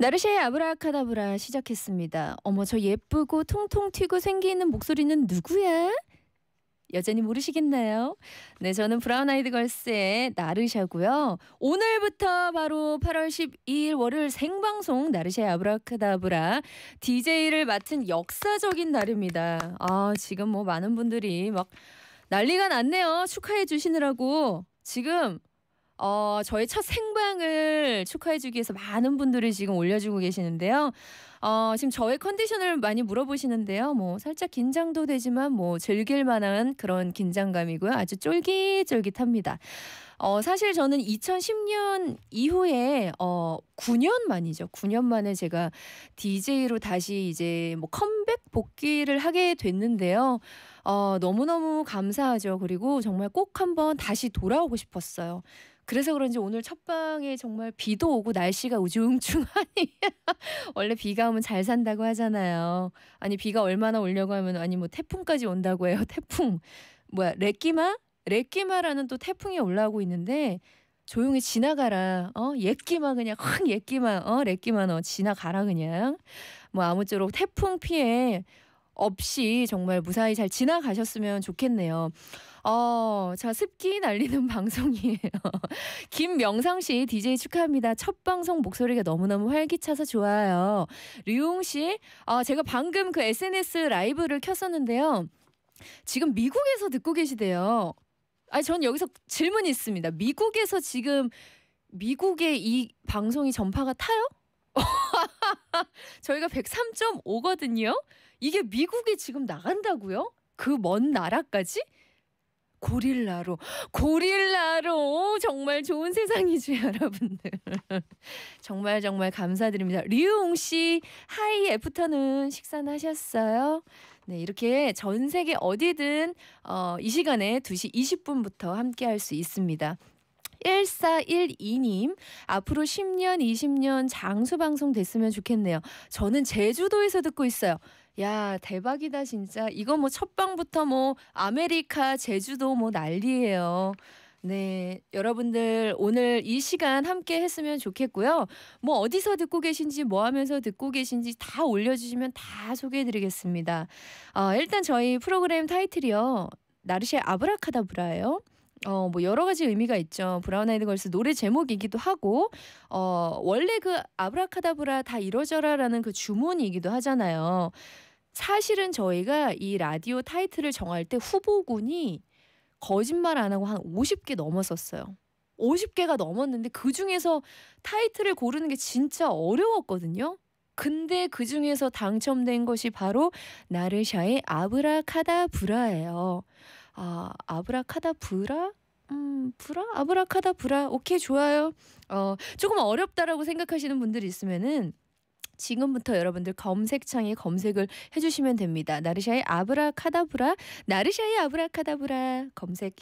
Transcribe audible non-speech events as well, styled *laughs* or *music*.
나르샤의 아브라카다브라 시작했습니다. 어머 저 예쁘고 통통 튀고 생기 있는 목소리는 누구야? 여전히 모르시겠나요? 네, 저는 브라운 아이드 걸스의 나르샤고요. 오늘부터 바로 8월 12일 월요일 생방송 나르샤의 아브라카다브라 DJ를 맡은 역사적인 날입니다. 아, 지금 뭐 많은 분들이 막 난리가 났네요. 축하해 주시느라고. 지금 어, 저의 첫 생방을 축하해주기 위해서 많은 분들이 지금 올려주고 계시는데요. 어, 지금 저의 컨디션을 많이 물어보시는데요. 뭐, 살짝 긴장도 되지만, 뭐, 즐길 만한 그런 긴장감이고요. 아주 쫄깃쫄깃합니다. 어, 사실 저는 2010년 이후에, 어, 9년 만이죠. 9년 만에 제가 DJ로 다시 이제 뭐 컴백 복귀를 하게 됐는데요. 어, 너무너무 감사하죠. 그리고 정말 꼭 한번 다시 돌아오고 싶었어요. 그래서 그런지 오늘 첫방에 정말 비도 오고 날씨가 우중충하니 *laughs* 원래 비가 오면 잘 산다고 하잖아요. 아니 비가 얼마나 오려고 하면 아니 뭐 태풍까지 온다고 해요. *laughs* 태풍 뭐야 레끼마 레끼마라는 또 태풍이 올라오고 있는데 조용히 지나가라. 어, 옛끼마 그냥 흥 옛끼마. 어, 레끼마너 지나가라 그냥. 뭐 아무쪼록 태풍 피해 없이 정말 무사히 잘 지나가셨으면 좋겠네요. 어, 자, 습기 날리는 *laughs* 방송이에요. 김명상 씨, DJ 축하합니다. 첫 방송 목소리가 너무너무 활기차서 좋아요. 류용 씨, 어, 제가 방금 그 SNS 라이브를 켰었는데요. 지금 미국에서 듣고 계시대요. 아, 전 여기서 질문이 있습니다. 미국에서 지금 미국의 이 방송이 전파가 타요? *laughs* 저희가 103.5거든요. 이게 미국이 지금 나간다고요? 그 먼 나라까지? 고릴라로 고릴라로 정말 좋은 세상이죠 *laughs* 여러분들 정말 정말 감사드립니다 리웅씨 하이 애프터는 식사 하셨어요 네 이렇게 전 세계 어디든 어, 이 시간에 2시 20분부터 함께 할 수 있습니다 1412님, 앞으로 10년, 20년 장수방송 됐으면 좋겠네요. 저는 제주도에서 듣고 있어요. 야, 대박이다, 진짜. 이거 뭐 첫방부터 뭐 아메리카, 제주도 뭐 난리예요. 네, 여러분들 오늘 이 시간 함께 했으면 좋겠고요. 뭐 어디서 듣고 계신지 뭐 하면서 듣고 계신지 다 올려주시면 다 소개해드리겠습니다. 어, 일단 저희 프로그램 타이틀이요. 나르시아 아브라카다브라예요. 어, 뭐 여러 가지 의미가 있죠. 브라운 아이드 걸스 노래 제목이기도 하고 어, 원래 그 아브라카다브라 다 이루어져라라는 그 주문이기도 하잖아요. 사실은 저희가 이 라디오 타이틀을 정할 때 후보군이 거짓말 안 하고 한 50개 넘었었어요. 50개가 넘었는데 그 중에서 타이틀을 고르는 게 진짜 어려웠거든요. 근데 그 중에서 당첨된 것이 바로 나르샤의 아브라카다브라예요. 아, 아브라카다브라? 음, 브라? 아브라카다브라. 오케이, 좋아요. 어, 조금 어렵다라고 생각하시는 분들이 있으면은 지금부터 여러분들 검색창에 검색을 해주시면 됩니다. 나르샤의 아브라카다브라, 나르샤의 아브라카다브라 검색해